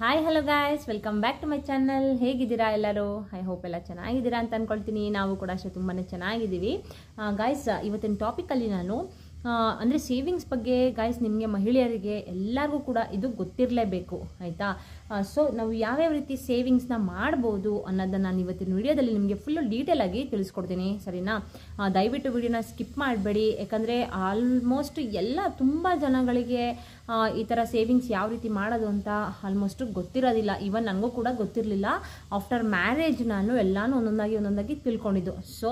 hi hello guys welcome back to my channel ಹೇಗಿದ್ದೀರಾ ಎಲ್ಲರೂ I hope ಎಲ್ಲ ಚೆನ್ನಾಗಿದ್ದೀರಾ ಅಂತ ಅಂದ್ಕೊಳ್ತೀನಿ ನಾವು ಕೂಡ ಅಷ್ಟೇ ತುಂಬಾ ಚೆನ್ನಾಗಿದ್ದೀವಿ ಗಾಯ್ಸ್ ಇವತ್ತಿನ ಟಾಪಿಕಲ್ಲಿ ನಾನು ಅಂದರೆ ಸೇವಿಂಗ್ಸ್ ಬಗ್ಗೆ ಗಾಯ್ಸ್ ನಿಮಗೆ ಮಹಿಳೆಯರಿಗೆ ಎಲ್ಲರಿಗೂ ಕೂಡ ಇದು ಗೊತ್ತಿರಲೇಬೇಕು ಆಯಿತಾ ಸೊ ನಾವು ಯಾವ್ಯಾವ ರೀತಿ ಸೇವಿಂಗ್ಸ್ನ ಮಾಡ್ಬೋದು ಅನ್ನೋದನ್ನು ನಾನು ಇವತ್ತಿನ ವಿಡಿಯೋದಲ್ಲಿ ನಿಮಗೆ ಫುಲ್ಲು ಡೀಟೇಲ್ ಆಗಿ ತಿಳಿಸ್ಕೊಡ್ತೀನಿ ಸರಿನಾ ದಯವಿಟ್ಟು ವಿಡಿಯೋನ ಸ್ಕಿಪ್ ಮಾಡಬೇಡಿ ಯಾಕಂದರೆ ಆಲ್ಮೋಸ್ಟ್ ಎಲ್ಲ ತುಂಬ ಜನಗಳಿಗೆ ಈ ಥರ ಸೇವಿಂಗ್ಸ್ ಯಾವ ರೀತಿ ಮಾಡೋದು ಅಂತ ಆಲ್ಮೋಸ್ಟ್ ಗೊತ್ತಿರೋದಿಲ್ಲ ಈವನ್ ನನಗೂ ಕೂಡ ಗೊತ್ತಿರಲಿಲ್ಲ ಆಫ್ಟರ್ ಮ್ಯಾರೇಜ್ ನಾನು ಎಲ್ಲನೂ ಒಂದೊಂದಾಗಿ ಒಂದೊಂದಾಗಿ ತಿಳ್ಕೊಂಡಿದ್ದು ಸೊ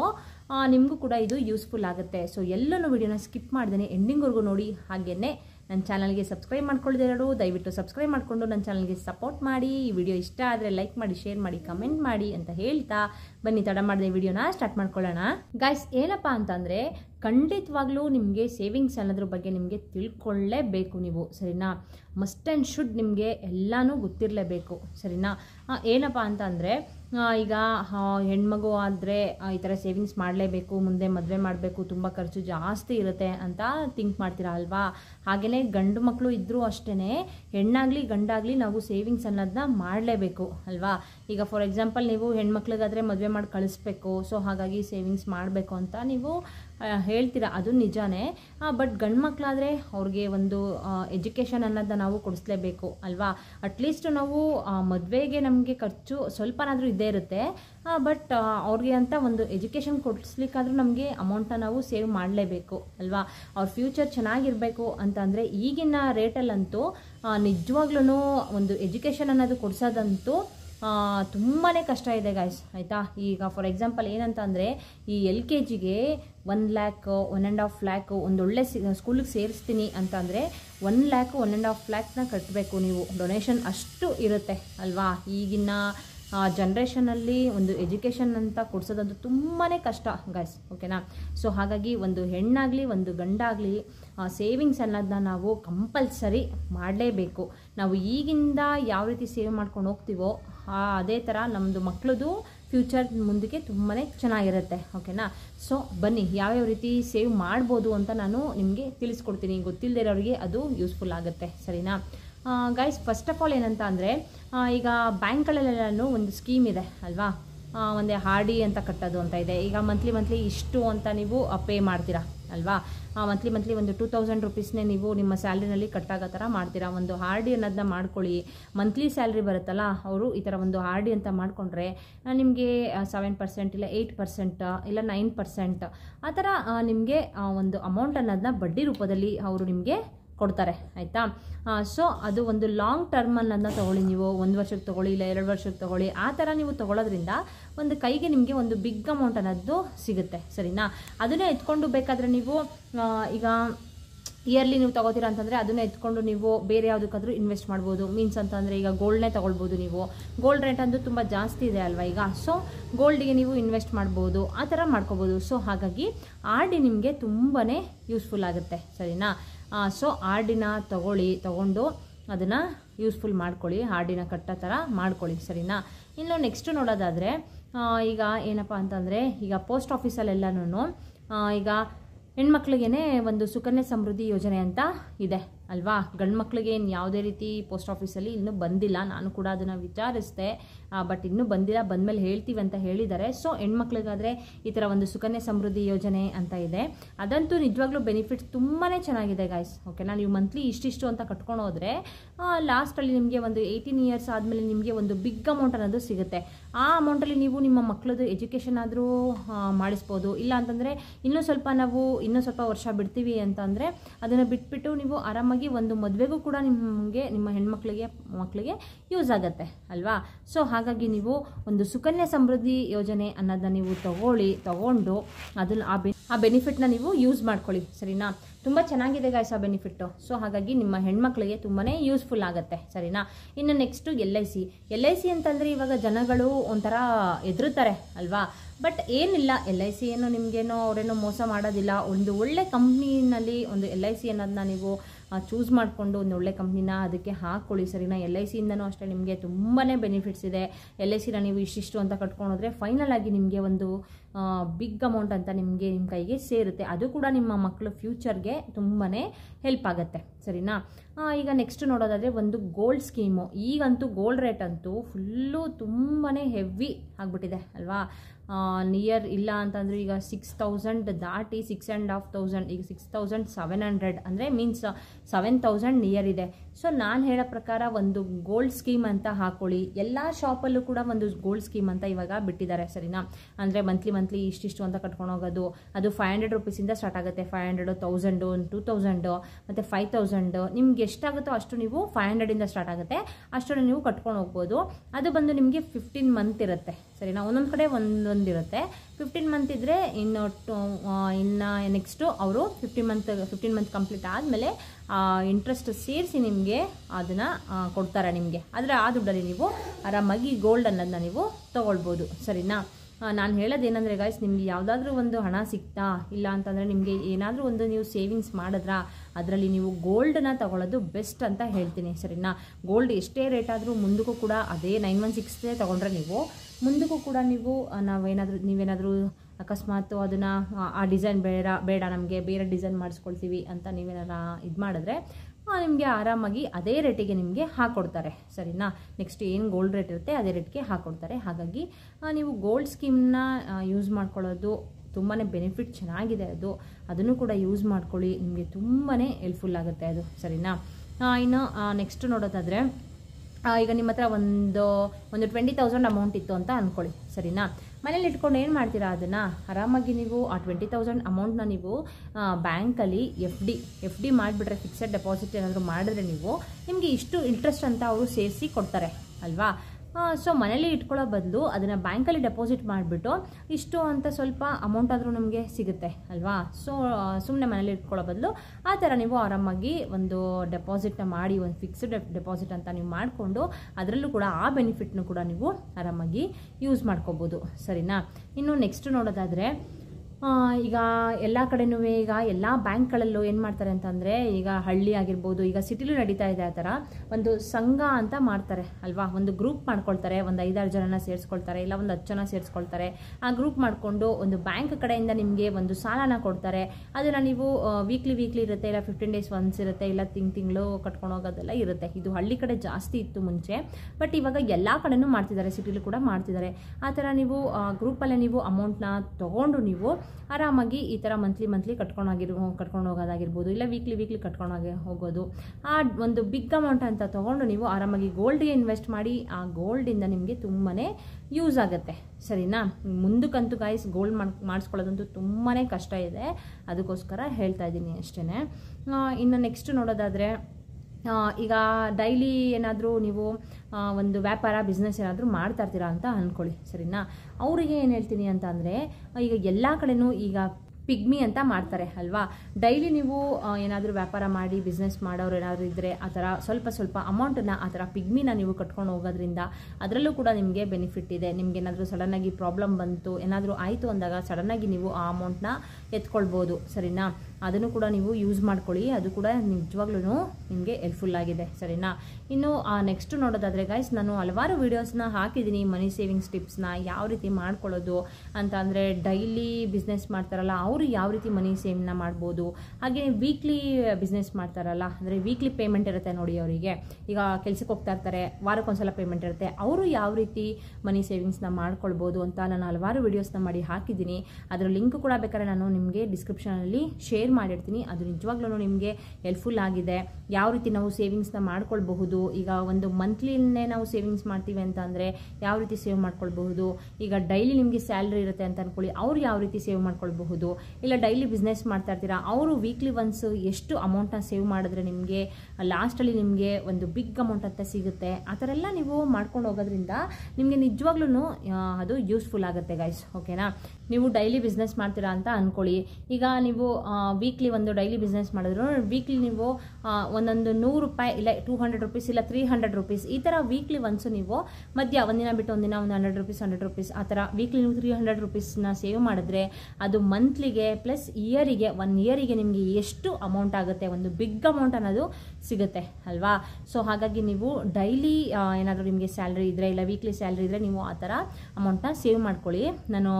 ನಿಮಗೂ ಕೂಡ ಇದು ಯೂಸ್ಫುಲ್ ಆಗುತ್ತೆ ಸೊ ಎಲ್ಲನೂ ವೀಡಿಯೋನ ಸ್ಕಿಪ್ ಮಾಡ್ದೇನೆ ಎಂಡಿಂಗ್ವರೆಗೂ ನೋಡಿ ಹಾಗೆಯೇ ನನ್ನ ಚಾನಲ್ಗೆ ಸಬ್ಸ್ಕ್ರೈಬ್ ಮಾಡ್ಕೊಳ್ಳ್ದಿರೋರು ದಯವಿಟ್ಟು ಸಬ್ಸ್ಕ್ರೈಬ್ ಮಾಡಿಕೊಂಡು ನನ್ನ ಚಾನಲ್ಗೆ ಸಪೋರ್ಟ್ ಮಾಡಿ ಈ ವಿಡಿಯೋ ಇಷ್ಟ ಆದರೆ ಲೈಕ್ ಮಾಡಿ ಶೇರ್ ಮಾಡಿ ಕಮೆಂಟ್ ಮಾಡಿ ಅಂತ ಹೇಳ್ತಾ ಬನ್ನಿ ತಡ ಮಾಡಿದೆ ವಿಡಿಯೋನ ಸ್ಟಾರ್ಟ್ ಮಾಡ್ಕೊಳ್ಳೋಣ ಗಾಯ್ಸ್ ಏನಪ್ಪ ಅಂತಂದರೆ ಖಂಡಿತವಾಗ್ಲೂ ನಿಮಗೆ ಸೇವಿಂಗ್ಸ್ ಅನ್ನೋದ್ರ ಬಗ್ಗೆ ನಿಮಗೆ ತಿಳ್ಕೊಳ್ಳೇಬೇಕು ನೀವು ಸರಿನಾ ಮಸ್ಟ್ ಆ್ಯಂಡ್ ಶುಡ್ ನಿಮಗೆ ಎಲ್ಲನೂ ಗೊತ್ತಿರಲೇಬೇಕು ಸರಿನಾ ಏನಪ್ಪ ಅಂತ ಅಂದರೆ ಈಗ ಹೆಣ್ಮಗು ಆದರೆ ಈ ಥರ ಸೇವಿಂಗ್ಸ್ ಮಾಡಲೇಬೇಕು ಮುಂದೆ ಮದುವೆ ಮಾಡಬೇಕು ತುಂಬ ಖರ್ಚು ಜಾಸ್ತಿ ಇರುತ್ತೆ ಅಂತ ಥಿಂಕ್ ಮಾಡ್ತೀರಾ ಅಲ್ವಾ ಹಾಗೆಯೇ ಗಂಡು ಮಕ್ಕಳು ಇದ್ದರೂ ಅಷ್ಟೇ ಹೆಣ್ಣಾಗಲಿ ಗಂಡಾಗಲಿ ನಾವು ಸೇವಿಂಗ್ಸ್ ಅನ್ನೋದನ್ನ ಮಾಡಲೇಬೇಕು ಅಲ್ವಾ ಈಗ ಫಾರ್ ಎಕ್ಸಾಂಪಲ್ ನೀವು ಹೆಣ್ಮಕ್ಳಿಗಾದರೆ ಮದುವೆ ಮಾಡಿ ಕಳಿಸ್ಬೇಕು ಸೊ ಹಾಗಾಗಿ ಸೇವಿಂಗ್ಸ್ ಮಾಡಬೇಕು ಅಂತ ನೀವು ಹೇಳ್ತೀರಾ ಅದು ನಿಜಾನೇ ಬಟ್ ಗಂಡು ಮಕ್ಕಳಾದರೆ ಅವ್ರಿಗೆ ಒಂದು ಎಜುಕೇಷನ್ ಅನ್ನೋದನ್ನ ನಾವು ಕೊಡಿಸ್ಲೇಬೇಕು ಅಲ್ವಾ ಅಟ್ಲೀಸ್ಟ್ ನಾವು ಮದುವೆಗೆ ನಮಗೆ ಖರ್ಚು ಸ್ವಲ್ಪನಾದರೂ ಇದ್ದೇ ಇರುತ್ತೆ ಬಟ್ ಅವ್ರಿಗೆ ಅಂತ ಒಂದು ಎಜುಕೇಷನ್ ಕೊಡಿಸ್ಲಿಕ್ಕಾದ್ರೂ ನಮಗೆ ಅಮೌಂಟನ್ನು ನಾವು ಸೇವ್ ಮಾಡಲೇಬೇಕು ಅಲ್ವಾ ಅವ್ರ ಫ್ಯೂಚರ್ ಚೆನ್ನಾಗಿರಬೇಕು ಅಂತಂದರೆ ಈಗಿನ ರೇಟಲ್ಲಂತೂ ನಿಜವಾಗ್ಲೂ ಒಂದು ಎಜುಕೇಷನ್ ಅನ್ನೋದು ಕೊಡಿಸೋದಂತೂ ತುಂಬಾ ಕಷ್ಟ ಇದೆ ಗಾಯ್ಸ್ ಆಯಿತಾ ಈಗ ಫಾರ್ ಎಕ್ಸಾಂಪಲ್ ಏನಂತ ಅಂದರೆ ಈ ಎಲ್ ಕೆ ಜಿಗೆ one lakh one and half lakh ಒಂದೊಳ್ಳೆ ಸಿ ಸ್ಕೂಲಿಗೆ ಸೇರಿಸ್ತೀನಿ ಅಂತ ಅಂದರೆ one lakh one and half ಲ್ಯಾಕ್ನ ಕಟ್ಟಬೇಕು ನೀವು ಡೊನೇಷನ್ ಅಷ್ಟು ಇರುತ್ತೆ ಅಲ್ವಾ ಈಗಿನ ಆ ಜನ್ರೇಷನಲ್ಲಿ ಒಂದು ಎಜುಕೇಷನ್ ಅಂತ ಕೊಡ್ಸೋದಂತೂ ತುಂಬಾ ಕಷ್ಟ ಗೈಸ್ ಓಕೆನಾ ಸೊ ಹಾಗಾಗಿ ಒಂದು ಹೆಣ್ಣಾಗಲಿ ಒಂದು ಗಂಡಾಗಲಿ ಸೇವಿಂಗ್ಸ್ ಅನ್ನೋದನ್ನ ನಾವು ಕಂಪಲ್ಸರಿ ಮಾಡಲೇಬೇಕು ನಾವು ಈಗಿಂದ ಯಾವ ರೀತಿ ಸೇವ್ ಮಾಡ್ಕೊಂಡು ಹೋಗ್ತೀವೋ ಅದೇ ಥರ ನಮ್ಮದು ಮಕ್ಕಳದು ಫ್ಯೂಚರ್ ಮುಂದಕ್ಕೆ ತುಂಬಾ ಚೆನ್ನಾಗಿರುತ್ತೆ ಓಕೆನಾ ಸೊ ಬನ್ನಿ ಯಾವ್ಯಾವ ರೀತಿ ಸೇವ್ ಮಾಡ್ಬೋದು ಅಂತ ನಾನು ನಿಮಗೆ ತಿಳಿಸ್ಕೊಡ್ತೀನಿ ಗೊತ್ತಿಲ್ಲದೆ ಇರೋರಿಗೆ ಅದು ಯೂಸ್ಫುಲ್ ಆಗುತ್ತೆ ಸರಿನಾ ಗೈಸ್ ಫಸ್ಟ್ ಆಫ್ ಆಲ್ ಏನಂತ ಅಂದರೆ ಈಗ ಬ್ಯಾಂಕ್ಗಳಲ್ಲೆಲ್ಲೂ ಒಂದು ಸ್ಕೀಮ್ ಇದೆ ಅಲ್ವಾ ಒಂದೇ ಆರ್ ಡಿ ಅಂತ ಕಟ್ಟೋದು ಅಂತ ಇದೆ ಈಗ ಮಂತ್ಲಿ ಮಂತ್ಲಿ ಇಷ್ಟು ಅಂತ ನೀವು ಪೇ ಮಾಡ್ತೀರಾ ಅಲ್ವಾ ಮಂತ್ಲಿ ಮಂತ್ಲಿ ಒಂದು ಟೂ ತೌಸಂಡ್ ರುಪೀಸ್ನೇ ನೀವು ನಿಮ್ಮ ಸ್ಯಾಲ್ರಿನಲ್ಲಿ ಕಟ್ಟಾಗೋ ಥರ ಮಾಡ್ತೀರಾ ಒಂದು ಆರ್ ಡಿ ಅನ್ನೋದನ್ನ ಮಾಡ್ಕೊಳ್ಳಿ ಮಂತ್ಲಿ ಸ್ಯಾಲ್ರಿ ಬರುತ್ತಲ್ಲ ಅವರು ಈ ಥರ ಒಂದು ಆರ್ ಡಿ ಅಂತ ಮಾಡಿಕೊಂಡ್ರೆ ನಿಮಗೆ ಸೆವೆನ್ ಪರ್ಸೆಂಟ್ ಇಲ್ಲ ಏಯ್ಟ್ ಪರ್ಸೆಂಟ್ ಇಲ್ಲ ನೈನ್ ಪರ್ಸೆಂಟ್ ಆ ಥರ ನಿಮಗೆ ಒಂದು ಅಮೌಂಟ್ ಅನ್ನೋದನ್ನ ಬಡ್ಡಿ ರೂಪದಲ್ಲಿ ಅವರು ನಿಮಗೆ ಕೊಡ್ತಾರೆ ಆಯಿತಾ ಸೊ ಅದು ಒಂದು ಲಾಂಗ್ ಟರ್ಮ್ ತೊಗೊಳ್ಳಿ ನೀವು ಒಂದು ವರ್ಷಕ್ಕೆ ತೊಗೊಳ್ಳಿ ಇಲ್ಲ ಎರಡು ವರ್ಷಕ್ಕೆ ತೊಗೊಳ್ಳಿ ಆ ಥರ ನೀವು ತೊಗೊಳೋದ್ರಿಂದ ಒಂದು ಕೈಗೆ ನಿಮಗೆ ಒಂದು ಬಿಗ್ ಅಮೌಂಟ್ ಅನ್ನೋದು ಸಿಗುತ್ತೆ ಸರಿನಾ ಅದನ್ನೇ ಎತ್ಕೊಂಡು ಬೇಕಾದರೆ ನೀವು ಈಗ ಇಯರ್ಲಿ ನೀವು ತೊಗೋತೀರ ಅಂತಂದರೆ ಅದನ್ನೇ ಎತ್ಕೊಂಡು ನೀವು ಬೇರೆ ಯಾವುದಕ್ಕಾದರೂ ಇನ್ವೆಸ್ಟ್ ಮಾಡ್ಬೋದು ಮೀನ್ಸ್ ಅಂತಂದರೆ ಈಗ ಗೋಲ್ಡ್ನೇ ತೊಗೊಳ್ಬೋದು ನೀವು ಗೋಲ್ಡ್ ರೇಟ್ ಅಂತೂ ತುಂಬ ಜಾಸ್ತಿ ಇದೆ ಅಲ್ವಾ ಈಗ ಸೊ ಗೋಲ್ಡಿಗೆ ನೀವು ಇನ್ವೆಸ್ಟ್ ಮಾಡ್ಬೋದು ಆ ಥರ ಮಾಡ್ಕೋಬೋದು ಸೊ ಹಾಗಾಗಿ ಆರ್ ಡಿ ನಿಮಗೆ ತುಂಬಾ ಯೂಸ್ಫುಲ್ ಆಗುತ್ತೆ ಸರಿನಾ ಸೊ ಹಾಡಿನ ತಗೊಳ್ಳಿ ತಗೊಂಡು ಅದನ್ನು ಯೂಸ್ಫುಲ್ ಮಾಡ್ಕೊಳ್ಳಿ ಹಾಡಿನ ಕಟ್ಟೋ ಥರ ಮಾಡ್ಕೊಳ್ಳಿ ಸರಿನಾ ಇನ್ನು ನೆಕ್ಸ್ಟ್ ನೋಡೋದಾದರೆ ಈಗ ಏನಪ್ಪ ಅಂತಂದರೆ ಈಗ ಪೋಸ್ಟ್ ಆಫೀಸಲ್ಲೆಲ್ಲನೂ ಈಗ ಹೆಣ್ಮಕ್ಳಿಗೇ ಒಂದು ಸುಕನ್ಯಾ ಸಮೃದ್ಧಿ ಯೋಜನೆ ಅಂತ ಇದೆ ಅಲ್ವಾ ಗಂಡು ಮಕ್ಳಿಗೆ ಏನು ಯಾವುದೇ ರೀತಿ ಪೋಸ್ಟ್ ಆಫೀಸಲ್ಲಿ ಇನ್ನೂ ಬಂದಿಲ್ಲ ನಾನು ಕೂಡ ಅದನ್ನು ವಿಚಾರಿಸಿದೆ ಬಟ್ ಇನ್ನೂ ಬಂದಿಲ್ಲ ಬಂದಮೇಲೆ ಹೇಳ್ತೀವಿ ಅಂತ ಹೇಳಿದ್ದಾರೆ ಸೊ ಹೆಣ್ಮಕ್ಳಿಗಾದರೆ ಈ ಥರ ಒಂದು ಸುಕನ್ಯಾ ಸಮೃದ್ಧಿ ಯೋಜನೆ ಅಂತ ಇದೆ ಅದಂತೂ ನಿಜವಾಗ್ಲೂ ಬೆನಿಫಿಟ್ಸ್ ತುಂಬಾ ಚೆನ್ನಾಗಿದೆ ಗಾಯ್ಸ್ ನಾನು ನೀವು ಮಂತ್ಲಿ ಇಷ್ಟಿಷ್ಟು ಅಂತ ಕಟ್ಕೊಂಡು ಹೋದರೆ ಲಾಸ್ಟಲ್ಲಿ ನಿಮಗೆ ಒಂದು ಏಯ್ಟೀನ್ ಇಯರ್ಸ್ ಆದಮೇಲೆ ನಿಮಗೆ ಒಂದು ಬಿಗ್ ಅಮೌಂಟ್ ಅನ್ನೋದು ಸಿಗುತ್ತೆ ಆ ಅಮೌಂಟಲ್ಲಿ ನೀವು ನಿಮ್ಮ ಮಕ್ಕಳದು ಎಜುಕೇಷನ್ ಆದರೂ ಮಾಡಿಸ್ಬೋದು ಇಲ್ಲ ಅಂತಂದರೆ ಇನ್ನೂ ಸ್ವಲ್ಪ ನಾವು ಇನ್ನೂ ಸ್ವಲ್ಪ ವರ್ಷ ಬಿಡ್ತೀವಿ ಅಂತ ಅಂದರೆ ಅದನ್ನು ಬಿಟ್ಬಿಟ್ಟು ನೀವು ಆರಾಮಾಗಿ ಒಂದು ಮದುವೆಗೂ ಕೂಡ ನಿಮಗೆ ನಿಮ್ಮ ಹೆಣ್ಮಕ್ಳಿಗೆ ಮಕ್ಕಳಿಗೆ ಯೂಸ್ ಆಗುತ್ತೆ ಅಲ್ವಾ ಸೊ ಹಾಗಾಗಿ ನೀವು ಒಂದು ಸುಕನ್ಯಾ ಸಮೃದ್ಧಿ ಯೋಜನೆ ಅನ್ನೋದನ್ನ ನೀವು ತಗೊಳ್ಳಿ ತಗೊಂಡು ಅದನ್ನು ಆ ಬೆನಿಫಿಟ್ನ ನೀವು ಯೂಸ್ ಮಾಡ್ಕೊಳ್ಳಿ ಸರಿನಾ ತುಂಬ ಚೆನ್ನಾಗಿದೆ ಗಾಯಸ ಆ ಬೆನಿಫಿಟ್ಟು ಸೊ ಹಾಗಾಗಿ ನಿಮ್ಮ ಹೆಣ್ಮಕ್ಳಿಗೆ ತುಂಬಾ ಯೂಸ್ಫುಲ್ ಆಗುತ್ತೆ ಸರಿನಾ ಇನ್ನು next L I C L I C ಅಂತಂದರೆ ಇವಾಗ ಜನಗಳು ಒಂಥರ ಎದುರುತ್ತಾರೆ ಅಲ್ವಾ ಬಟ್ ಏನಿಲ್ಲ ಎಲ್ ಐ ಸಿ ಏನು ನಿಮಗೇನೋ ಅವರೇನೋ ಮೋಸ ಮಾಡೋದಿಲ್ಲ ಒಂದು ಒಳ್ಳೆ ಕಂಪ್ನಿನಲ್ಲಿ ಒಂದು ಎಲ್ ಐ ಸಿ ಅನ್ನೋದನ್ನ ನೀವು ಚೂಸ್ ಮಾಡಿಕೊಂಡು ಒಂದು ಒಳ್ಳೆ ಕಂಪ್ನಿನ ಅದಕ್ಕೆ ಹಾಕ್ಕೊಳ್ಳಿ ಸರಿನಾ ಎಲ್ ಐ ಸಿಯಿಂದನೂ ಅಷ್ಟೇ ನಿಮಗೆ ತುಂಬಾ ಬೆನಿಫಿಟ್ಸ್ ಇದೆ ಎಲ್ ಐ ಸಿನ ನೀವು ಇಷ್ಟಿಷ್ಟು ಅಂತ ಕಟ್ಕೊಂಡೋದ್ರೆ ಫೈನಲ್ ಆಗಿ ನಿಮಗೆ ಒಂದು ಬಿಗ್ ಅಮೌಂಟ್ ಅಂತ ನಿಮಗೆ ನಿಮ್ಮ ಕೈಗೆ ಸೇರುತ್ತೆ ಅದು ಕೂಡ ನಿಮ್ಮ ಮಕ್ಕಳು ಫ್ಯೂಚರ್ಗೆ ತುಂಬಾ ಹೆಲ್ಪ್ ಆಗುತ್ತೆ ಸರಿನಾ ಈಗ ನೆಕ್ಸ್ಟ್ ನೋಡೋದಾದರೆ ಒಂದು ಗೋಲ್ಡ್ ಸ್ಕೀಮು ಈಗಂತೂ ಗೋಲ್ಡ್ ರೇಟ್ ಅಂತೂ ಫುಲ್ಲು ತುಂಬಾ ಹೆವಿ ಆಗಿಬಿಟ್ಟಿದೆ ಅಲ್ವಾ ನಿಯರ್ ಇಲ್ಲ ಅಂತಂದರೆ ಈಗ ಸಿಕ್ಸ್ ತೌಸಂಡ್ ದಾಟಿ ಸಿಕ್ಸ್ ಆ್ಯಂಡ್ ಹಾಫ್ ತೌಸಂಡ್ ಈಗ ಸಿಕ್ಸ್ ತೌಸಂಡ್ ಸೆವೆನ್ ಹಂಡ್ರೆಡ್ ಅಂದರೆ ಮೀನ್ಸ್ ಸೆವೆನ್ ತೌಸಂಡ್ ನಿಯರ್ ಇದೆ ಸೊ ನಾನು ಹೇಳೋ ಪ್ರಕಾರ ಒಂದು ಗೋಲ್ಡ್ ಸ್ಕೀಮ್ ಅಂತ ಹಾಕೊಳ್ಳಿ ಎಲ್ಲ ಶಾಪಲ್ಲೂ ಕೂಡ ಒಂದು ಗೋಲ್ಡ್ ಸ್ಕೀಮ್ ಅಂತ ಇವಾಗ ಬಿಟ್ಟಿದ್ದಾರೆ ಸರಿನಾ ಅಂದರೆ ಮಂತ್ಲಿ ಮಂತ್ಲಿ ಇಷ್ಟಿಷ್ಟು ಅಂತ ಕಟ್ಕೊಂಡು ಹೋಗೋದು ಅದು ಫೈವ್ ಹಂಡ್ರೆಡ್ ರುಪೀಸಿಂದ ಸ್ಟಾರ್ಟ್ ಆಗುತ್ತೆ five hundred thousand two thousand ಮತ್ತು ಫೈವ್ ತೌಸಂಡು ನಿಮ್ಗೆ ಎಷ್ಟಾಗುತ್ತೋ ಅಷ್ಟು ನೀವು ಫೈವ್ ಹಂಡ್ರೆಡಿಂದ ಸ್ಟಾರ್ಟ್ ಆಗುತ್ತೆ ಅಷ್ಟನ್ನು ನೀವು ಕಟ್ಕೊಂಡು ಹೋಗ್ಬೋದು ಅದು ಬಂದು ನಿಮಗೆ ಫಿಫ್ಟೀನ್ ಮಂತ್ ಇರುತ್ತೆ ಸರಿನಾ ಒಂದೊಂದು ಕಡೆ ಒಂದೊಂದು ಇರುತ್ತೆ ಫಿಫ್ಟೀನ್ ಮಂತ್ ಇದ್ದರೆ ಇನ್ನು ಇನ್ನು ನೆಕ್ಸ್ಟು ಅವರು fifteen month fifteen month complete ಆದಮೇಲೆ ಇಂಟ್ರೆಸ್ಟ್ ಸೇರಿಸಿ ನಿಮಗೆ ಅದನ್ನು ಕೊಡ್ತಾರೆ ನಿಮಗೆ ಆದರೆ ಆ ದುಡ್ಡಲ್ಲಿ ನೀವು ಆರಾಮಾಗಿ ಗೋಲ್ಡ್ ಅನ್ನೋದನ್ನ ನೀವು ತೊಗೊಳ್ಬೋದು ಸರಿನಾ ನಾನು ಹೇಳೋದೇನೆಂದರೆ ಗಾಯ್ಸ್ ನಿಮಗೆ ಯಾವುದಾದ್ರೂ ಒಂದು ಹಣ ಸಿಗ್ತಾ ಇಲ್ಲ ಅಂತಂದರೆ ನಿಮಗೆ ಏನಾದರೂ ಒಂದು ನೀವು ಸೇವಿಂಗ್ಸ್ ಮಾಡಿದ್ರಾ ಅದರಲ್ಲಿ ನೀವು ಗೋಲ್ಡನ್ನ ತಗೊಳ್ಳೋದು ಬೆಸ್ಟ್ ಅಂತ ಹೇಳ್ತೀನಿ ಸರಿನಾ ಗೋಲ್ಡ್ ಎಷ್ಟೇ ರೇಟ್ ಆದರೂ ಮುಂದಕ್ಕೂ ಕೂಡ ಅದೇ ನೈನ್ ಒನ್ ಸಿಕ್ಸ್ ತೊಗೊಂಡ್ರೆ ನೀವು ಮುಂದಕ್ಕೂ ಕೂಡ ನೀವು ನಾವೇನಾದರೂ ನೀವೇನಾದರೂ ಅಕಸ್ಮಾತ್ ಅದನ್ನು ಆ ಡಿಸೈನ್ ಬೇಡ ಬೇಡ ನಮಗೆ ಬೇರೆ ಡಿಸೈನ್ ಮಾಡಿಸ್ಕೊಳ್ತೀವಿ ಅಂತ ನೀವೇನಾರ ಇದು ಮಾಡಿದ್ರೆ ನಿಮಗೆ ಆರಾಮಾಗಿ ಅದೇ ರೇಟಿಗೆ ನಿಮಗೆ ಹಾಕ್ಕೊಡ್ತಾರೆ ಸರಿನಾ ನೆಕ್ಸ್ಟ್ ಏನು ಗೋಲ್ಡ್ ರೇಟ್ ಇರುತ್ತೆ ಅದೇ ರೇಟ್ಗೆ ಹಾಕ್ಕೊಡ್ತಾರೆ ಹಾಗಾಗಿ ನೀವು ಗೋಲ್ಡ್ ಸ್ಕೀಮ್ನ ಯೂಸ್ ಮಾಡ್ಕೊಳ್ಳೋದು ತುಂಬಾ ಬೆನಿಫಿಟ್ ಚೆನ್ನಾಗಿದೆ ಅದು ಅದನ್ನು ಕೂಡ ಯೂಸ್ ಮಾಡ್ಕೊಳ್ಳಿ ನಿಮಗೆ ತುಂಬಾ ಹೆಲ್ಪ್ಫುಲ್ ಆಗುತ್ತೆ ಅದು ಸರಿನಾ ಇನ್ನು ನೆಕ್ಸ್ಟ್ ನೋಡೋದಾದರೆ ಈಗ ನಿಮ್ಮ ಹತ್ರ ಒಂದು ಒಂದು ಟ್ವೆಂಟಿ ತೌಸಂಡ್ ಅಮೌಂಟ್ ಇತ್ತು ಅಂತ ಅಂದ್ಕೊಳ್ಳಿ ಸರಿನಾ ಮನೇಲಿ ಇಟ್ಕೊಂಡು ಏನು ಮಾಡ್ತೀರಾ ಅದನ್ನು ಆರಾಮಾಗಿ ನೀವು ಆ ಟ್ವೆಂಟಿ ತೌಸಂಡ್ ಅಮೌಂಟನ್ನ ನೀವು ಬ್ಯಾಂಕಲ್ಲಿ ಎಫ್ ಡಿ ಎಫ್ ಡಿ ಮಾಡಿಬಿಟ್ರೆ ಫಿಕ್ಸೆಡ್ ಡೆಪಾಸಿಟ್ ಏನಾದರೂ ಮಾಡಿದ್ರೆ ನೀವು ನಿಮಗೆ ಇಷ್ಟು ಇಂಟ್ರೆಸ್ಟ್ ಅಂತ ಅವರು ಸೇರಿಸಿ ಕೊಡ್ತಾರೆ ಅಲ್ವಾ ಸೊ ಮನೇಲಿ ಇಟ್ಕೊಳ್ಳೋ ಬದಲು ಅದನ್ನು ಬ್ಯಾಂಕಲ್ಲಿ ಡೆಪಾಸಿಟ್ ಮಾಡಿಬಿಟ್ಟು ಇಷ್ಟು ಅಂತ ಸ್ವಲ್ಪ ಅಮೌಂಟ್ ಆದರೂ ನಮಗೆ ಸಿಗುತ್ತೆ ಅಲ್ವಾ ಸೊ ಸುಮ್ಮನೆ ಮನೇಲಿ ಇಟ್ಕೊಳ್ಳೋ ಬದಲು ಆ ಥರ ನೀವು ಆರಾಮಾಗಿ ಒಂದು ಡೆಪಾಸಿಟ್ನ ಮಾಡಿ ಒಂದು ಫಿಕ್ಸ್ಡ್ ಡೆಪಾಸಿಟ್ ಅಂತ ನೀವು ಮಾಡಿಕೊಂಡು ಅದರಲ್ಲೂ ಕೂಡ ಆ ಬೆನಿಫಿಟ್ನು ಕೂಡ ನೀವು ಆರಾಮಾಗಿ ಯೂಸ್ ಮಾಡ್ಕೋಬೋದು ಸರಿನಾ ಇನ್ನು ನೆಕ್ಸ್ಟ್ ನೋಡೋದಾದರೆ ಈಗ ಎಲ್ಲ ಕಡೆನೂ ಈಗ ಎಲ್ಲ ಬ್ಯಾಂಕ್ಗಳಲ್ಲೂ ಏನು ಮಾಡ್ತಾರೆ ಅಂತಂದರೆ ಈಗ ಹಳ್ಳಿ ಆಗಿರ್ಬೋದು ಈಗ ಸಿಟಿಲೂ ನಡೀತಾ ಇದೆ ಆ ಥರ ಒಂದು ಸಂಘ ಅಂತ ಮಾಡ್ತಾರೆ ಅಲ್ವಾ ಒಂದು ಗ್ರೂಪ್ ಮಾಡ್ಕೊಳ್ತಾರೆ ಒಂದು ಐದಾರು ಜನನ ಸೇರಿಸ್ಕೊಳ್ತಾರೆ ಇಲ್ಲ ಒಂದು ಹತ್ತು ಜನ ಸೇರಿಸ್ಕೊಳ್ತಾರೆ ಆ ಗ್ರೂಪ್ ಮಾಡಿಕೊಂಡು ಒಂದು ಬ್ಯಾಂಕ್ ಕಡೆಯಿಂದ ನಿಮಗೆ ಒಂದು ಸಾಲನ ಕೊಡ್ತಾರೆ ಅದನ್ನು ನೀವು ವೀಕ್ಲಿ ವೀಕ್ಲಿ ಇರುತ್ತೆ ಇಲ್ಲ ಫಿಫ್ಟೀನ್ ಡೇಸ್ ಒನ್ಸ್ ಇರುತ್ತೆ ಇಲ್ಲ ತಿಂಗ್ ತಿಂಗಳು ಕಟ್ಕೊಂಡು ಹೋಗೋದೆಲ್ಲ ಇರುತ್ತೆ ಇದು ಹಳ್ಳಿ ಕಡೆ ಜಾಸ್ತಿ ಇತ್ತು ಮುಂಚೆ ಬಟ್ ಇವಾಗ ಎಲ್ಲ ಕಡೆನೂ ಮಾಡ್ತಿದ್ದಾರೆ ಸಿಟಿಲೂ ಕೂಡ ಮಾಡ್ತಿದ್ದಾರೆ ಆ ಥರ ನೀವು ಗ್ರೂಪಲ್ಲೇ ನೀವು ಅಮೌಂಟ್ನ ತೊಗೊಂಡು ನೀವು ಆರಾಮಾಗಿ ಈ ಥರ ಮಂತ್ಲಿ ಮಂತ್ಲಿ ಕಟ್ಕೊಂಡಾಗಿರ್ ಕಟ್ಕೊಂಡು ಹೋಗೋದಾಗಿರ್ಬೋದು ಇಲ್ಲ ವೀಕ್ಲಿ ವೀಕ್ಲಿ ಕಟ್ಕೊಂಡೋಗಿ ಹೋಗೋದು ಆ ಒಂದು ಬಿಗ್ ಅಮೌಂಟ್ ಅಂತ ತೊಗೊಂಡು ನೀವು ಆರಾಮಾಗಿ ಗೋಲ್ಡ್ಗೆ ಇನ್ವೆಸ್ಟ್ ಮಾಡಿ ಆ ಗೋಲ್ಡಿಂದ ನಿಮಗೆ ತುಂಬಾ ಯೂಸ್ ಆಗುತ್ತೆ ಸರಿನಾ ಮುಂದಕ್ಕಂತೂ ಗಾಯ್ಸ್ ಗೋಲ್ಡ್ ಮಾಡಿ ಮಾಡಿಸ್ಕೊಳ್ಳೋದಂತೂ ತುಂಬಾ ಕಷ್ಟ ಇದೆ ಅದಕ್ಕೋಸ್ಕರ ಹೇಳ್ತಾ ಇದ್ದೀನಿ ಅಷ್ಟೇ ಇನ್ನು ನೆಕ್ಸ್ಟ್ ನೋಡೋದಾದರೆ ಈಗ ಡೈಲಿ ಏನಾದರೂ ನೀವು ಒಂದು ವ್ಯಾಪಾರ ಬಿಸ್ನೆಸ್ ಏನಾದರೂ ಮಾಡ್ತಾ ಇರ್ತೀರಾ ಅಂತ ಅಂದ್ಕೊಳ್ಳಿ ಸರಿನಾ ಅವರಿಗೆ ಏನು ಹೇಳ್ತೀನಿ ಅಂತ ಅಂದರೆ ಈಗ ಎಲ್ಲ ಕಡೆನೂ ಈಗ ಪಿಗ್ಮಿ ಅಂತ ಮಾಡ್ತಾರೆ ಅಲ್ವಾ ಡೈಲಿ ನೀವು ಏನಾದರೂ ವ್ಯಾಪಾರ ಮಾಡಿ ಬಿಸ್ನೆಸ್ ಮಾಡೋರು ಏನಾದರೂ ಇದ್ದರೆ ಆ ಥರ ಸ್ವಲ್ಪ ಸ್ವಲ್ಪ ಅಮೌಂಟನ್ನು ಆ ಥರ ಪಿಗ್ಮಿನ ನೀವು ಕಟ್ಕೊಂಡು ಹೋಗೋದ್ರಿಂದ ಅದರಲ್ಲೂ ಕೂಡ ನಿಮಗೆ ಬೆನಿಫಿಟ್ ಇದೆ ನಿಮ್ಗೆ ಏನಾದರೂ ಸಡನ್ನಾಗಿ ಪ್ರಾಬ್ಲಮ್ ಬಂತು ಏನಾದರೂ ಆಯಿತು ಅಂದಾಗ ಸಡನ್ನಾಗಿ ನೀವು ಆ ಅಮೌಂಟ್ನ ಎತ್ಕೊಳ್ಬೋದು ಸರಿನಾ ಅದನ್ನು ಕೂಡ ನೀವು ಯೂಸ್ ಮಾಡ್ಕೊಳ್ಳಿ ಅದು ಕೂಡ ನಿಜವಾಗ್ಲೂ ನಿಮಗೆ ಹೆಲ್ಪ್ಫುಲ್ ಆಗಿದೆ ಸರಿನಾ ಇನ್ನು ನೆಕ್ಸ್ಟ್ ನೋಡೋದಾದರೆ ಗೈಸ್ ನಾನು ಹಲವಾರು ವೀಡಿಯೋಸ್ನ ಹಾಕಿದ್ದೀನಿ ಮನಿ ಸೇವಿಂಗ್ಸ್ ಟಿಪ್ಸ್ನ ಯಾವ ರೀತಿ ಮಾಡ್ಕೊಳ್ಳೋದು ಅಂತ ಅಂದರೆ ಡೈಲಿ ಬಿಸ್ನೆಸ್ ಮಾಡ್ತಾರಲ್ಲ ಅವರು ಯಾವ ರೀತಿ ಮನಿ ಸೇವಿಂಗ್ನ ಮಾಡ್ಬೋದು ಹಾಗೆ ವೀಕ್ಲಿ ಬಿಸ್ನೆಸ್ ಮಾಡ್ತಾರಲ್ಲ ಅಂದರೆ ವೀಕ್ಲಿ ಪೇಮೆಂಟ್ ಇರುತ್ತೆ ನೋಡಿ ಅವರಿಗೆ ಈಗ ಕೆಲಸಕ್ಕೆ ಹೋಗ್ತಾ ಇರ್ತಾರೆ ವಾರಕ್ಕೊಂದ್ಸಲ ಪೇಮೆಂಟ್ ಇರುತ್ತೆ ಅವರು ಯಾವ ರೀತಿ ಮನಿ ಸೇವಿಂಗ್ಸ್ನ ಮಾಡ್ಕೊಳ್ಬೋದು ಅಂತ ನಾನು ಹಲವಾರು ವೀಡಿಯೋಸ್ನ ಮಾಡಿ ಹಾಕಿದ್ದೀನಿ ಅದರ ಲಿಂಕ್ ಕೂಡ ಬೇಕಾದ್ರೆ ನಾನು ನಿಮಗೆ ಡಿಸ್ಕ್ರಿಪ್ಷನಲ್ಲಿ ಶೇರ್ ಮಾಡಿರ್ತೀನಿ ಅದು ನಿಜವಾಗ್ಲೂ ನಿಮಗೆ ಹೆಲ್ಪ್ಫುಲ್ ಆಗಿದೆ ಯಾವ ರೀತಿ ನಾವು ಸೇವಿಂಗ್ಸ್ನ ಮಾಡ್ಕೊಳ್ಬಹುದು ಈಗ ಒಂದು ಮಂತ್ಲಿನೇ ನಾವು ಸೇವಿಂಗ್ಸ್ ಮಾಡ್ತೀವಿ ಅಂತ ಅಂದರೆ ಯಾವ ರೀತಿ ಸೇವ್ ಮಾಡ್ಕೊಳ್ಬಹುದು ಈಗ ಡೈಲಿ ನಿಮಗೆ ಸ್ಯಾಲ್ರಿ ಇರುತ್ತೆ ಅಂತ ಅಂದ್ಕೊಳ್ಳಿ ಅವ್ರು ಯಾವ ರೀತಿ ಸೇವ್ ಮಾಡ್ಕೊಳ್ಬಹುದು ಇಲ್ಲ ಡೈಲಿ ಬಿಸ್ನೆಸ್ ಮಾಡ್ತಾ ಇರ್ತೀರಾ ಅವರು ವೀಕ್ಲಿ ಒನ್ಸ್ ಎಷ್ಟು ಅಮೌಂಟ್ನ ಸೇವ್ ಮಾಡಿದ್ರೆ ನಿಮಗೆ ಲಾಸ್ಟಲ್ಲಿ ನಿಮಗೆ ಒಂದು ಬಿಗ್ ಅಮೌಂಟ್ ಅಂತ ಸಿಗುತ್ತೆ ಆ ಥರ ಎಲ್ಲ ನೀವು ಮಾಡ್ಕೊಂಡು ಹೋಗೋದ್ರಿಂದ ನಿಮಗೆ ನಿಜವಾಗ್ಲೂ ಅದು ಯೂಸ್ಫುಲ್ ಆಗುತ್ತೆ ಗೈಸ್ ಓಕೆನಾ ನೀವು ಡೈಲಿ ಬಿಸ್ನೆಸ್ ಮಾಡ್ತೀರಾ ಅಂತ ಅಂದ್ಕೊಳ್ಳಿ ಈಗ ನೀವು ವೀಕ್ಲಿ ಒಂದು ಡೈಲಿ ಬಿಸ್ನೆಸ್ ಮಾಡಿದ್ರು ವೀಕ್ಲಿ ನೀವು ಒಂದೊಂದು ನೂರು ರೂಪಾಯಿ ಇಲ್ಲ ಟೂ ಹಂಡ್ರೆಡ್ ರುಪೀಸ್ ಇಲ್ಲ ತ್ರೀ ಹಂಡ್ರೆಡ್ ರುಪೀಸ್ ಈ ಥರ ವೀಕ್ಲಿ ಒನ್ಸು ನೀವು ಮಧ್ಯ ಒಂದಿನ ಬಿಟ್ಟು ಒಂದಿನ ಒಂದು ಹಂಡ್ರೆಡ್ ರುಪೀಸ್ ಹಂಡ್ರೆಡ್ ರುಪೀಸ್ ಆ ಥರ ವೀಕ್ಲಿ ನೀವು ತ್ರೀ ಹಂಡ್ರೆಡ್ ರುಪೀಸ್ನ ಸೇವ್ ಮಾಡಿದ್ರೆ ಅದು ಮಂತ್ಲಿಗೆ ಪ್ಲಸ್ ಇಯರಿಗೆ ಒನ್ ಇಯರಿಗೆ ನಿಮಗೆ ಎಷ್ಟು ಅಮೌಂಟ್ ಆಗುತ್ತೆ ಒಂದು ಬಿಗ್ ಅಮೌಂಟ್ ಅನ್ನೋದು ಸಿಗುತ್ತೆ ಅಲ್ವಾ ಸೊ ಹಾಗಾಗಿ ನೀವು ಡೈಲಿ ಏನಾದರೂ ನಿಮಗೆ ಸ್ಯಾಲ್ರಿ ಇದ್ದರೆ ಇಲ್ಲ ವೀಕ್ಲಿ ಸ್ಯಾಲ್ರಿ ಇದ್ದರೆ ನೀವು ಆ ಥರ ಅಮೌಂಟನ್ನ ಸೇವ್ ಮಾಡ್ಕೊಳ್ಳಿ ನಾನು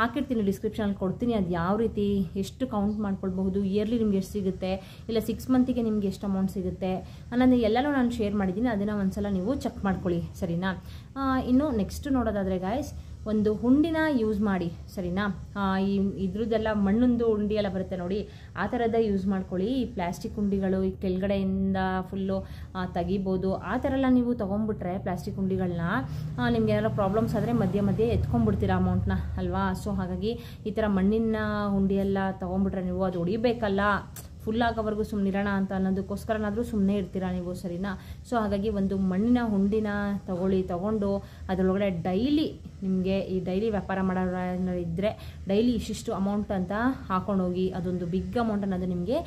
ಹಾಕಿರ್ತೀನಿ ಡಿಸ್ಕ್ರಿಪ್ಷನಲ್ಲಿ ಕೊಡ್ತೀನಿ ಅದು ಯಾವ ರೀತಿ ಎಷ್ಟು ಕೌಂಟ್ ಮಾಡ್ಕೊಳ್ಬಹುದು ಇಯರ್ಲಿ ನಿಮ್ಗೆ ಎಷ್ಟು ಸಿಗುತ್ತೆ ಇಲ್ಲ ಸಿಕ್ಸ್ ಮಂತಿಗೆ ನಿಮ್ಗೆ ಎಷ್ಟು ಅಮೌಂಟ್ ಸಿಗುತ್ತೆ ಅನ್ನೋದು ಎಲ್ಲನೂ ನಾನು ಶೇರ್ ಮಾಡಿದ್ದೀನಿ ಅದನ್ನು ಒಂದ್ಸಲ ನೀವು ಚೆಕ್ ಮಾಡ್ಕೊಳ್ಳಿ ಸರಿನಾ ಇನ್ನು ನೆಕ್ಸ್ಟ್ ನೋಡೋದಾದರೆ ಗಾಯ್ಸ್ ಒಂದು ಹುಂಡಿನ ಯೂಸ್ ಮಾಡಿ ಸರಿನಾ ಈ ಇದ್ರದ್ದೆಲ್ಲ ಮಣ್ಣೊಂದು ಹುಂಡಿ ಎಲ್ಲ ಬರುತ್ತೆ ನೋಡಿ ಆ ಥರದ ಯೂಸ್ ಮಾಡ್ಕೊಳ್ಳಿ ಈ ಪ್ಲಾಸ್ಟಿಕ್ ಹುಂಡಿಗಳು ಈ ಕೆಳಗಡೆಯಿಂದ ಫುಲ್ಲು ತೆಗಿಬೋದು ಆ ಥರ ಎಲ್ಲ ನೀವು ತೊಗೊಂಡ್ಬಿಟ್ರೆ ಪ್ಲಾಸ್ಟಿಕ್ ಹುಂಡಿಗಳನ್ನ ನಿಮ್ಗೆ ಏನಾರು ಪ್ರಾಬ್ಲಮ್ಸ್ ಆದರೆ ಮಧ್ಯೆ ಮಧ್ಯೆ ಎತ್ಕೊಂಡ್ಬಿಡ್ತೀರಾ ಅಮೌಂಟ್ನ ಅಲ್ವಾ ಸೊ ಹಾಗಾಗಿ ಈ ಥರ ಮಣ್ಣಿನ ಹುಂಡಿಯೆಲ್ಲ ತೊಗೊಂಡ್ಬಿಟ್ರೆ ನೀವು ಅದು ಹೊಡಿಬೇಕಲ್ಲ ಫುಲ್ ಆಗೋವರೆಗೂ ಸುಮ್ಮನಿರೋಣ ಅಂತ ಅನ್ನೋದಕ್ಕೋಸ್ಕರನಾದರೂ ಸುಮ್ಮನೆ ಇರ್ತೀರಾ ನೀವು ಸರಿನಾ ಸೊ ಹಾಗಾಗಿ ಒಂದು ಮಣ್ಣಿನ ಹುಂಡಿನ ತಗೊಳ್ಳಿ ತಗೊಂಡು ಅದರೊಳಗಡೆ ಡೈಲಿ ನಿಮಗೆ ಈ ಡೈಲಿ ವ್ಯಾಪಾರ ಮಾಡೋ ಇದ್ದರೆ ಡೈಲಿ ಇಷ್ಟಿಷ್ಟು ಅಮೌಂಟ್ ಅಂತ ಹಾಕೊಂಡೋಗಿ ಅದೊಂದು ಬಿಗ್ ಅಮೌಂಟ್ ಅನ್ನೋದು ನಿಮಗೆ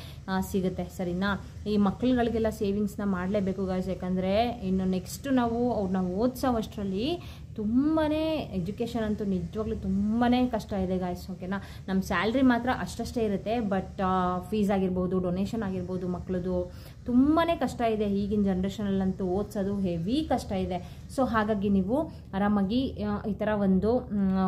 ಸಿಗುತ್ತೆ ಸರಿನಾ ಈ ಮಕ್ಕಳುಗಳಿಗೆಲ್ಲ ಸೇವಿಂಗ್ಸ್ನ ಮಾಡಲೇಬೇಕು ಗಾಯ್ಸ್ ಯಾಕಂದರೆ ಇನ್ನು ನೆಕ್ಸ್ಟ್ ನಾವು ಅವ್ರನ್ನ ಓದಿಸೋವಷ್ಟರಲ್ಲಿ ತುಂಬಾ ಎಜುಕೇಷನ್ ಅಂತೂ ನಿಜವಾಗ್ಲೂ ತುಂಬಾ ಕಷ್ಟ ಇದೆ ಗಾಯ್ಸ್ ಓಕೆನಾ ನಮ್ಮ ಸ್ಯಾಲ್ರಿ ಮಾತ್ರ ಅಷ್ಟಷ್ಟೇ ಇರುತ್ತೆ ಬಟ್ ಫೀಸ್ ಆಗಿರ್ಬೋದು ಡೊನೇಷನ್ ಆಗಿರ್ಬೋದು ಮಕ್ಕಳದು ತುಂಬಾ ಕಷ್ಟ ಇದೆ ಈಗಿನ ಜನ್ರೇಷನಲ್ಲಂತೂ ಓದಿಸೋದು ಹೆವಿ ಕಷ್ಟ ಇದೆ ಸೊ ಹಾಗಾಗಿ ನೀವು ಆರಾಮಾಗಿ ಈ ಥರ ಒಂದು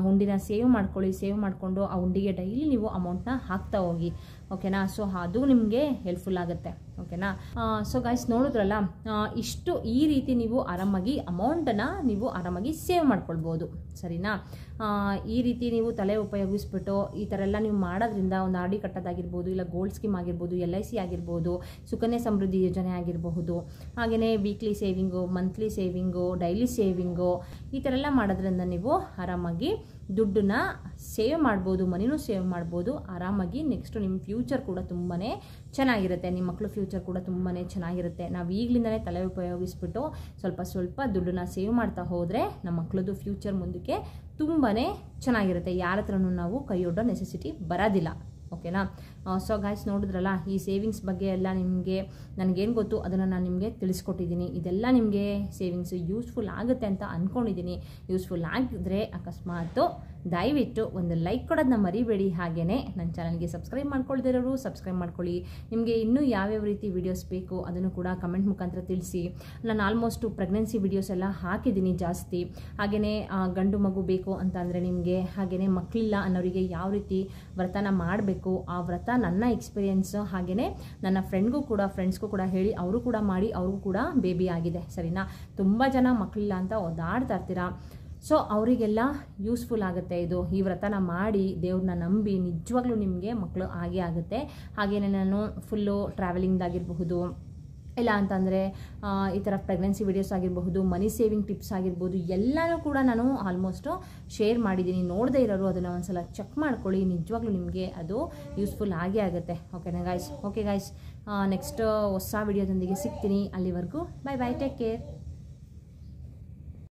ಹುಂಡಿನ ಸೇವ್ ಮಾಡ್ಕೊಳ್ಳಿ ಸೇವ್ ಮಾಡಿಕೊಂಡು ಆ ಹುಂಡಿಗೆ ಡೈಲಿ ನೀವು ಅಮೌಂಟ್ನ ಹಾಕ್ತಾ ಹೋಗಿ ಓಕೆನಾ ಸೊ ಅದು ನಿಮಗೆ ಹೆಲ್ಪ್ಫುಲ್ ಆಗುತ್ತೆ ಓಕೆನಾ ಸೊ ಗೈಸ್ ನೋಡಿದ್ರಲ್ಲ ಇಷ್ಟು ಈ ರೀತಿ ನೀವು ಆರಾಮಾಗಿ ಅಮೌಂಟನ್ನು ನೀವು ಆರಾಮಾಗಿ ಸೇವ್ ಮಾಡ್ಕೊಳ್ಬೋದು ಸರಿನಾ ಈ ರೀತಿ ನೀವು ತಲೆ ಉಪಯೋಗಿಸ್ಬಿಟ್ಟು ಈ ಥರ ಎಲ್ಲ ನೀವು ಮಾಡೋದ್ರಿಂದ ಒಂದು ಆರ್ ಡಿ ಕಟ್ಟೋದಾಗಿರ್ಬೋದು ಇಲ್ಲ ಗೋಲ್ಡ್ ಸ್ಕೀಮ್ ಆಗಿರ್ಬೋದು ಎಲ್ ಐ ಸಿ ಆಗಿರ್ಬೋದು ಸುಕನ್ಯಾ ಸಮೃದ್ಧಿ ಯೋಜನೆ ಆಗಿರಬಹುದು ಹಾಗೆಯೇ weekly saving monthly saving daily saving ಈ ಥರ ಎಲ್ಲ ಮಾಡೋದ್ರಿಂದ ನೀವು ಆರಾಮಾಗಿ ದುಡ್ಡನ್ನ ಸೇವ್ ಮಾಡ್ಬೋದು ಮನಿನೂ ಸೇವ್ ಮಾಡ್ಬೋದು ಆರಾಮಾಗಿ ನೆಕ್ಸ್ಟು ನಿಮ್ಮ ಫ್ಯೂಚರ್ ಕೂಡ ತುಂಬಾ ಚೆನ್ನಾಗಿರುತ್ತೆ ನಿಮ್ಮ ಮಕ್ಕಳು ಫ್ಯೂಚರ್ ಕೂಡ ತುಂಬಾ ಚೆನ್ನಾಗಿರುತ್ತೆ ನಾವು ಈಗಲಿಂದಲೇ ತಲೆ ಉಪಯೋಗಿಸ್ಬಿಟ್ಟು ಸ್ವಲ್ಪ ಸ್ವಲ್ಪ ದುಡ್ಡನ್ನ ಸೇವ್ ಮಾಡ್ತಾ ಹೋದರೆ ನಮ್ಮ ಮಕ್ಕಳದು ಫ್ಯೂಚರ್ ಮುಂದಕ್ಕೆ ತುಂಬಾ ಚೆನ್ನಾಗಿರುತ್ತೆ ಯಾರ ಹತ್ರನೂ ನಾವು ಕೈಯೊಡ್ಡೋ ನೆಸೆಸಿಟಿ ಬರೋದಿಲ್ಲ ಓಕೆನಾ ಸೊ ಗಾಯ್ಸ್ ನೋಡಿದ್ರಲ್ಲ ಈ ಸೇವಿಂಗ್ಸ್ ಬಗ್ಗೆ ಎಲ್ಲ ನಿಮಗೆ ನನಗೇನು ಗೊತ್ತು ಅದನ್ನು ನಾನು ನಿಮಗೆ ತಿಳಿಸ್ಕೊಟ್ಟಿದ್ದೀನಿ ಇದೆಲ್ಲ ನಿಮಗೆ ಸೇವಿಂಗ್ಸ್ ಯೂಸ್ಫುಲ್ ಆಗುತ್ತೆ ಅಂತ ಅಂದ್ಕೊಂಡಿದ್ದೀನಿ ಯೂಸ್ಫುಲ್ ಆಗಿದ್ರೆ ಅಕಸ್ಮಾತ್ ದಯವಿಟ್ಟು ಒಂದು ಲೈಕ್ ಕೊಡೋದನ್ನ ಮರಿಬೇಡಿ ಹಾಗೆಯೇ ನನ್ನ ಚಾನಲ್ಗೆ ಸಬ್ಸ್ಕ್ರೈಬ್ ಮಾಡ್ಕೊಳ್ದಿರೋರು ಸಬ್ಸ್ಕ್ರೈಬ್ ಮಾಡ್ಕೊಳ್ಳಿ ನಿಮಗೆ ಇನ್ನೂ ಯಾವ್ಯಾವ ರೀತಿ ವೀಡಿಯೋಸ್ ಬೇಕು ಅದನ್ನು ಕೂಡ ಕಮೆಂಟ್ ಮುಖಾಂತರ ತಿಳಿಸಿ ನಾನು ಆಲ್ಮೋಸ್ಟು ಪ್ರೆಗ್ನೆನ್ಸಿ ವೀಡಿಯೋಸ್ ಎಲ್ಲ ಹಾಕಿದ್ದೀನಿ ಜಾಸ್ತಿ ಹಾಗೆಯೇ ಗಂಡು ಮಗು ಬೇಕು ಅಂದರೆ ನಿಮಗೆ ಹಾಗೆಯೇ ಮಕ್ಕಳಿಲ್ಲ ಅನ್ನೋರಿಗೆ ಯಾವ ರೀತಿ ವರ್ತನ ಮಾಡಬೇಕು ಮಾಡಬೇಕು ಆ ವ್ರತ ನನ್ನ ಎಕ್ಸ್ಪೀರಿಯೆನ್ಸ್ ಹಾಗೆಯೇ ನನ್ನ ಫ್ರೆಂಡ್ಗೂ ಕೂಡ ಫ್ರೆಂಡ್ಸ್ಗೂ ಕೂಡ ಹೇಳಿ ಅವರು ಕೂಡ ಮಾಡಿ ಅವ್ರಿಗೂ ಕೂಡ ಬೇಬಿ ಆಗಿದೆ ಸರಿನಾ ತುಂಬ ಜನ ಮಕ್ಕಳಿಲ್ಲ ಅಂತ ಒದ್ದಾಡ್ತಾ ಇರ್ತೀರಾ ಸೊ ಅವರಿಗೆಲ್ಲ ಯೂಸ್ಫುಲ್ ಆಗುತ್ತೆ ಇದು ಈ ವ್ರತನ ಮಾಡಿ ದೇವ್ರನ್ನ ನಂಬಿ ನಿಜವಾಗ್ಲೂ ನಿಮಗೆ ಮಕ್ಕಳು ಆಗೇ ಆಗುತ್ತೆ ಹಾಗೆಯೇ ನಾನು ಫುಲ್ಲು ಟ್ರಾವೆಲಿಂಗ್ದಾಗಿರಬಹುದು ಇಲ್ಲ ಅಂತಂದರೆ ಈ ಥರ ಪ್ರೆಗ್ನೆನ್ಸಿ ವಿಡಿಯೋಸ್ ಆಗಿರಬಹುದು ಮನಿ ಸೇವಿಂಗ್ ಟಿಪ್ಸ್ ಆಗಿರ್ಬೋದು ಎಲ್ಲನೂ ಕೂಡ ನಾನು ಆಲ್ಮೋಸ್ಟು ಶೇರ್ ಮಾಡಿದ್ದೀನಿ ನೋಡದೇ ಇರೋರು ಅದನ್ನು ಒಂದ್ಸಲ ಚೆಕ್ ಮಾಡ್ಕೊಳ್ಳಿ ನಿಜವಾಗ್ಲೂ ನಿಮಗೆ ಅದು ಯೂಸ್ಫುಲ್ ಆಗೇ ಆಗುತ್ತೆ ಓಕೆನಾ ಗಾಯ್ಸ್ ಓಕೆ ಗಾಯ್ಸ್ ನೆಕ್ಸ್ಟ್ ಹೊಸ ವೀಡಿಯೋದೊಂದಿಗೆ ಸಿಗ್ತೀನಿ ಅಲ್ಲಿವರೆಗೂ ಬೈ ಬೈ ಟೇಕ್ ಕೇರ್